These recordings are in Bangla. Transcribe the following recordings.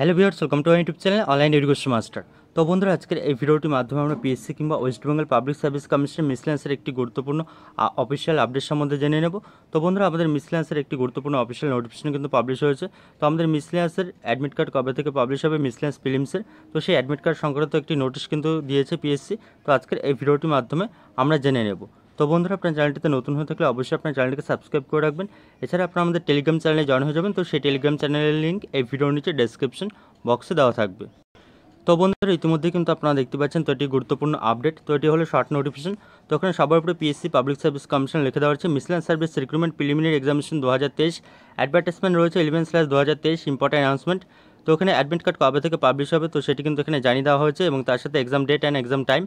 hello viewers welcome to YouTube channel online education master তো বন্ধুরা আজকের এই ভিডিওটির মাধ্যমে আমরা পিএসসি কিংবা ওয়েস্ট বেঙ্গল পাবলিক সার্ভিস কমিশনের মিসলেন্সের একটি গুরুত্বপূর্ণ অফিসিয়াল আপডেট সম্বন্ধে জেনে নেব তো বন্ধুরা আমাদের মিসলেন্সের একটি গুরুত্বপূর্ণ অফিসিয়াল নোটিফিকেশন কিন্তু পাবলিশ হয়েছে তো আমাদের মিসলেন্সের অ্যাডমিট কার্ড কবে থেকে পাবলিশ হবে মিসলেন্স ফিলিমসের তো সেই অ্যাডমিট কার্ড সংক্রান্ত একটি নোটিশ কিন্তু দিয়েছে পিএসসি তো আজকের এই ভিডিওটির মাধ্যমে আমরা জেনে নেব তো বন্ধুরা আপনার চ্যানেলটিতে নতুন হয়ে থাকলে অবশ্যই আপনার চ্যানেলটিকে সাবস্ক্রাইব করে রাখবেন এছাড়া আপনার আমাদের টেলিগ্রাম চ্যানেলে জয়েন হয়ে যাবেন তো সেই টেলিগ্রাম চ্যানেলের লিঙ্ক এই ভিডিওর নিচে ডেসক্রিপশন বক্সে দেওয়া থাকবে তো বন্ধুরা ইতিমধ্যে কিন্তু আপনারা দেখতে পাচ্ছেন তো এটি গুরুত্বপূর্ণ আপডেট তো এটি হলো শর্ট নোটিফিকেশন তো ওখানে সবার উপরে পিএসসি পাবলিক সার্ভিস কমিশন লিখে দেওয়া হচ্ছে miscellaneous service recruitment preliminary examination দু হাজার তেইশ অ্যাডভার্টাইজমেন্ট রয়েছে ইলেভেন স্ল্যাশ দু হাজার তেইশ ইম্পর্টেন্ট অ্যানাউন্সমেন্ট তো ওখানে অ্যাডমিট কার্ড কবে থেকে পাবলিশ হবে তো সেটি কিন্তু এখানে জানিয়ে দেওয়া হয়েছে এবং তার সাথে exam date and exam time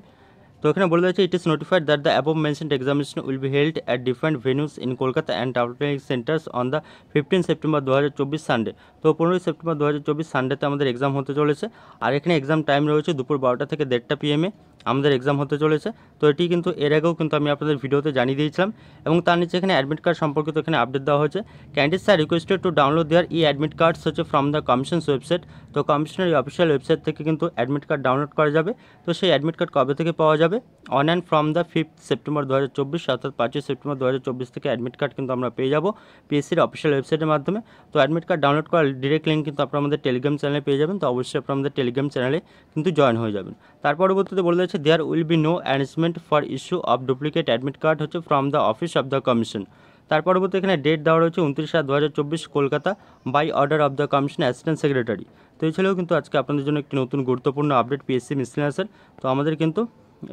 তো এখানে বলে দিয়েছে it is notified that the above mentioned examination will be held at different venues in Kolkata and টাউটনিক centres on the fifteen September দু হাজার চব্বিশ সানডে তো পনেরোই সেপ্টেম্বর দু হাজার চব্বিশ সানডেতে আমাদের এক্সাম হতে চলেছে আর এখানে এক্সাম টাইম রয়েছে দুপুর বারোটা থেকে দেড়টা পিএমে আমাদের এক্সাম হতে চলেছে তো এটি কিন্তু এর আগেও কিন্তু আমি আপনাদের ভিডিওতে জানিয়ে দিয়েছিলাম এবং তার নিচে এখানে অ্যাডমিট কার্ড সম্পর্কিত এখানে আপডেট দেওয়া হয়েছে candidates sir requested to download দেওয়ার ই অ্যাডমিট কার্ডস হচ্ছে ফ্রম দ্য কমিশনস ওয়েবসাইট তো কমিশনের অফিসিয়াল ওয়েবসাইট থেকে কিন্তু অ্যাডমিট কার্ড ডাউনলোড করা যাবে তো সেই অ্যাডমিট কার্ড কবে থেকে পাওয়া যাবে on and from the fifth September দু হাজার চব্বিশ অর্থাৎ পাঁচই সেপ্টেম্বর দু হাজার চব্বিশ থেকে অ্যাডমিট কার্ড কিন্তু আমরা পেয়ে যাবো পিএসসির অফিসিয়াল ওয়েবসাইটের মাধ্যমে তো অ্যাডমিট কার্ড ডাউনলোড করার ডিরেক্ট লিঙ্ক কিন্তু আপনার আমাদের টেলিগ্রাম চ্যানেলে পেয়ে যাবেন তো অবশ্যই আপনার আমাদের টেলিগ্রাম চ্যানেলে কিন্তু জয়েন হয়ে যাবেন তার পরবর্তীতে বলে যাচ্ছে there will be no arrangement for issue of duplicate admit card হচ্ছে from the office of the commission তার পরবর্তী এখানে ডেট দেওয়া রয়েছে উনত্রিশ সাত দু Kolkata by order of the commission assistant secretary তো এছাড়াও কিন্তু আজকে আপনাদের জন্য একটি নতুন গুরুত্বপূর্ণ আপডেট পিএসসি মিসলেনাসের তো আমাদের কিন্তু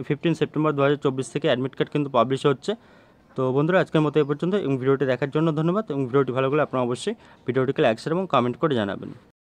ফিফটিন সেপ্টেম্বর দু থেকে অ্যাডমিট কার্ড কিন্তু পাবলিশ হচ্ছে তো বন্ধুরা আজকের মতো এ পর্যন্ত এবং ভিডিওটি দেখার জন্য ধন্যবাদ এবং ভিডিওটি ভালো লাগলে আপনারা অবশ্যই ভিডিওটিকে লাইক শেয়ার এবং কমেন্ট করে জানাবেন